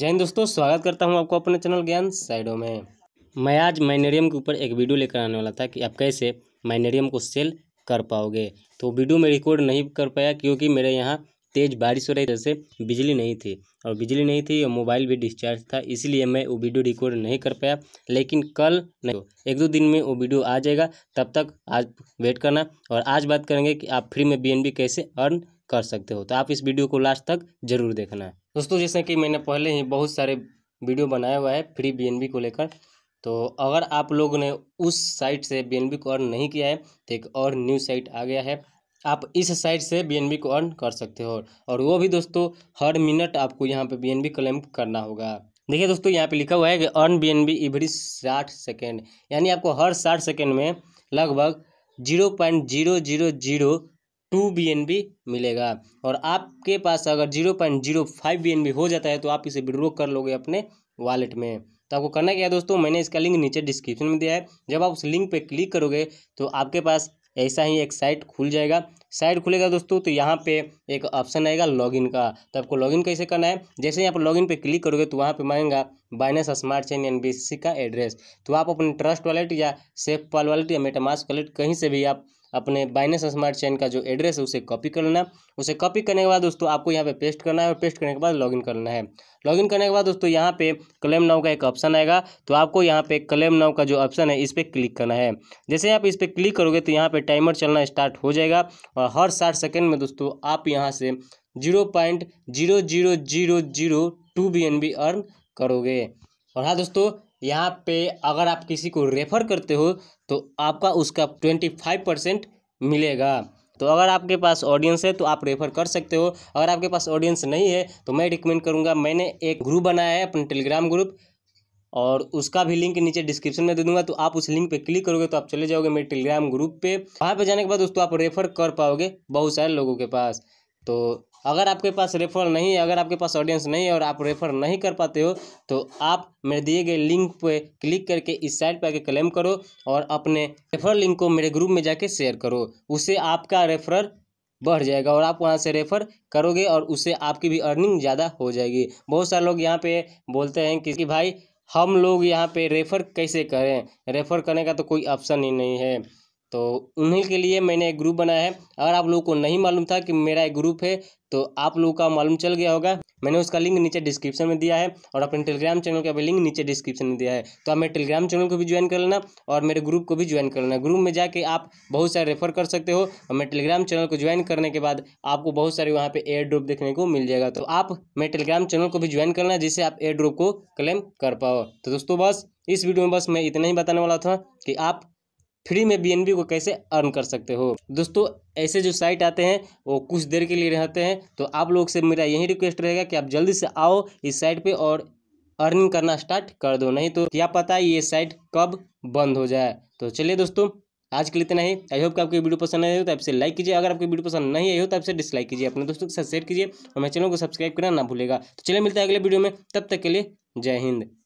जय हिंद दोस्तों स्वागत करता हूं आपको अपने चैनल ज्ञान साइडो में मैं आज माइनेरियम के ऊपर एक वीडियो लेकर आने वाला था कि आप कैसे माइनेरियम को सेल कर पाओगे तो वीडियो में रिकॉर्ड नहीं कर पाया क्योंकि मेरे यहाँ तेज़ बारिश हो रही जैसे बिजली नहीं थी और बिजली नहीं थी और मोबाइल भी डिस्चार्ज था इसलिए मैं वो वीडियो रिकॉर्ड नहीं कर पाया लेकिन कल नहीं एक दो दिन में वो वीडियो आ जाएगा तब तक आज वेट करना और आज बात करेंगे कि आप फ्री में बी कैसे अर्न कर सकते हो तो आप इस वीडियो को लास्ट तक जरूर देखना दोस्तों जैसे कि मैंने पहले ही बहुत सारे वीडियो बनाया हुआ है फ्री बी को लेकर तो अगर आप लोगों ने उस साइट से बी को अर्न नहीं किया है तो एक और न्यू साइट आ गया है आप इस साइट से बी को अर्न कर सकते हो और वो भी दोस्तों हर मिनट आपको यहाँ पे बी क्लेम करना होगा देखिए दोस्तों यहाँ पे लिखा हुआ है कि earn B N B every साठ सेकेंड यानी आपको हर साठ सेकेंड में लगभग zero point zero zero zero two B मिलेगा और आपके पास अगर zero point zero five B हो जाता है तो आप इसे विड्रॉ कर लोगे अपने वॉलेट में तो आपको करना क्या है दोस्तों मैंने इसका लिंक नीचे डिस्क्रिप्शन में दिया है जब आप उस लिंक पे क्लिक करोगे तो आपके पास ऐसा ही एक साइट खुल जाएगा साइट खुलेगा दोस्तों तो यहाँ पे एक ऑप्शन आएगा लॉगिन का तो आपको लॉगिन कैसे करना है जैसे यहाँ पर लॉगिन पे क्लिक करोगे तो वहाँ पे मांगेगा बाइनेस स्मार्ट चेन एन का एड्रेस तो आप अपने ट्रस्ट वॉलेट या सेफ पाल वॉलेट या मेटामास वॉलेट कहीं से भी आप अपने बाइनेस स्मार्ट चैन का जो एड्रेस है उसे कॉपी कर लेना उसे कॉपी करने के बाद दोस्तों आपको यहाँ पे पेस्ट करना है और पेस्ट करने के बाद लॉगिन करना है लॉगिन करने के बाद दोस्तों यहाँ पे क्लेम नाव का एक ऑप्शन आएगा तो आपको यहाँ पे क्लेम नाव का जो ऑप्शन है इस पर क्लिक करना है जैसे आप इस पर क्लिक करोगे तो यहाँ पर टाइमर चलना स्टार्ट हो जाएगा और हर साठ सेकेंड में दोस्तों आप यहाँ से zero point zero zero zero zero two B N B earn करोगे और हाँ दोस्तों यहाँ पे अगर आप किसी को रेफ़र करते हो तो आपका उसका ट्वेंटी फाइव परसेंट मिलेगा तो अगर आपके पास ऑडियंस है तो आप रेफ़र कर सकते हो अगर आपके पास ऑडियंस नहीं है तो मैं रिकमेंड करूँगा मैंने एक ग्रुप बनाया है अपना टेलीग्राम ग्रुप और उसका भी लिंक नीचे डिस्क्रिप्शन में दे दूंगा तो आप उस लिंक पे क्लिक करोगे तो आप चले जाओगे मेरे टेलीग्राम ग्रुप पे वहाँ पे जाने के बाद दोस्तों आप रेफ़र कर पाओगे बहुत सारे लोगों के पास तो अगर आपके पास रेफर नहीं है अगर आपके पास ऑडियंस नहीं है और आप रेफर नहीं कर पाते हो तो आप मेरे दिए गए लिंक पे क्लिक करके इस साइट पर आके क्लेम करो और अपने रेफर लिंक को मेरे ग्रुप में जाके शेयर करो उससे आपका रेफरर बढ़ जाएगा और आप वहाँ से रेफर करोगे और उससे आपकी भी अर्निंग ज़्यादा हो जाएगी बहुत सारे लोग यहाँ पर बोलते हैं कि भाई हम लोग यहाँ पर रेफ़र कैसे करें रेफ़र करने का तो कोई ऑप्शन ही नहीं है तो उन्हीं के लिए मैंने एक ग्रुप बनाया है अगर आप लोगों को नहीं मालूम था कि मेरा एक ग्रुप है तो आप लोगों का मालूम चल गया होगा मैंने उसका लिंक नीचे डिस्क्रिप्शन में दिया है और अपने टेलीग्राम चैनल का भी लिंक नीचे डिस्क्रिप्शन में दिया है तो आप मेरे टेलीग्राम चैनल को भी ज्वाइन कर लेना और मेरे ग्रुप को भी ज्वाइन कर लेना ग्रुप में जाके आप बहुत सारे रेफर कर सकते हो और मेरे टेलीग्राम चैनल को ज्वाइन करने के बाद आपको बहुत सारे वहाँ पर एयर ड्रोप देखने को मिल जाएगा तो आप मेरे टेलीग्राम चैनल को भी ज्वाइन कर लेना जिससे आप एयर ड्रोप को क्लेम कर पाओ तो दोस्तों बस इस वीडियो में बस मैं इतना ही बताने वाला था कि आप फ्री में बी को कैसे अर्न कर सकते हो दोस्तों ऐसे जो साइट आते हैं वो कुछ देर के लिए रहते हैं तो आप लोग से मेरा यही रिक्वेस्ट रहेगा कि आप जल्दी से आओ इस साइट पे और अर्निंग करना स्टार्ट कर दो नहीं तो क्या पता ये साइट कब बंद हो जाए तो चलिए दोस्तों आज के लिए इतना ही आई होप कि आपकी वीडियो पसंद आई हो तो आपसे लाइक कीजिए अगर आपकी वीडियो पसंद नहीं आई हो तो आपसे डिसलाइक कीजिए अपने दोस्तों के साथ शेयर कीजिए और मेरे चैनल को सब्सक्राइब करना ना भूलेगा तो चलिए मिलता है अगले वीडियो में तब तक के लिए जय हिंद